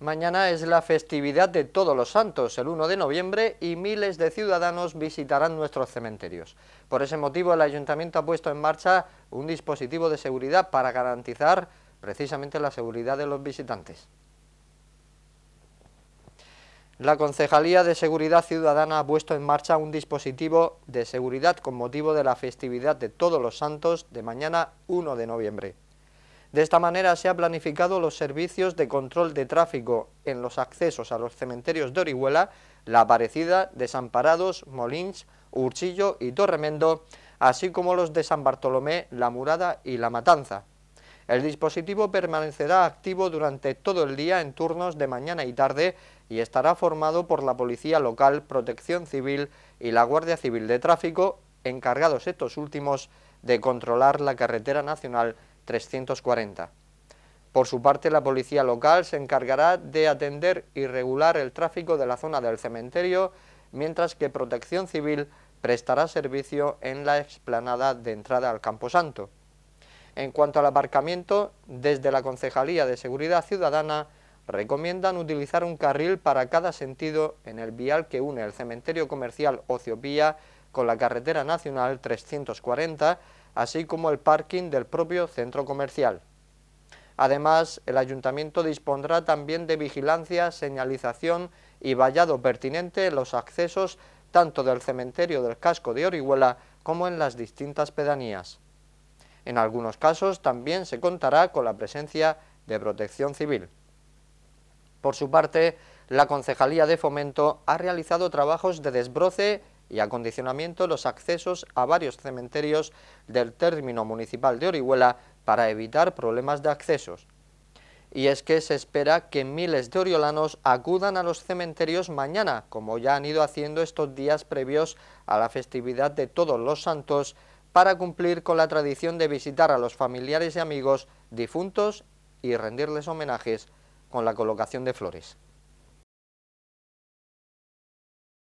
Mañana es la festividad de Todos los Santos, el 1 de noviembre, y miles de ciudadanos visitarán nuestros cementerios. Por ese motivo, el Ayuntamiento ha puesto en marcha un dispositivo de seguridad para garantizar precisamente la seguridad de los visitantes. La Concejalía de Seguridad Ciudadana ha puesto en marcha un dispositivo de seguridad con motivo de la festividad de Todos los Santos de mañana 1 de noviembre. De esta manera se ha planificado los servicios de control de tráfico en los accesos a los cementerios de Orihuela, La Parecida, Desamparados, Molins, Urchillo y Torremendo, así como los de San Bartolomé, La Murada y La Matanza. El dispositivo permanecerá activo durante todo el día en turnos de mañana y tarde y estará formado por la Policía Local, Protección Civil y la Guardia Civil de Tráfico, encargados estos últimos de controlar la carretera nacional 340. Por su parte, la policía local se encargará de atender y regular el tráfico de la zona del cementerio, mientras que Protección Civil prestará servicio en la explanada de entrada al Camposanto. En cuanto al aparcamiento, desde la Concejalía de Seguridad Ciudadana recomiendan utilizar un carril para cada sentido en el vial que une el cementerio comercial Ociopía con la carretera nacional 340 así como el parking del propio centro comercial. Además, el ayuntamiento dispondrá también de vigilancia, señalización y vallado pertinente los accesos tanto del cementerio del casco de Orihuela como en las distintas pedanías. En algunos casos también se contará con la presencia de protección civil. Por su parte, la Concejalía de Fomento ha realizado trabajos de desbroce y acondicionamiento los accesos a varios cementerios del término municipal de Orihuela para evitar problemas de accesos. Y es que se espera que miles de oriolanos acudan a los cementerios mañana, como ya han ido haciendo estos días previos a la festividad de Todos los Santos, para cumplir con la tradición de visitar a los familiares y amigos difuntos y rendirles homenajes con la colocación de flores.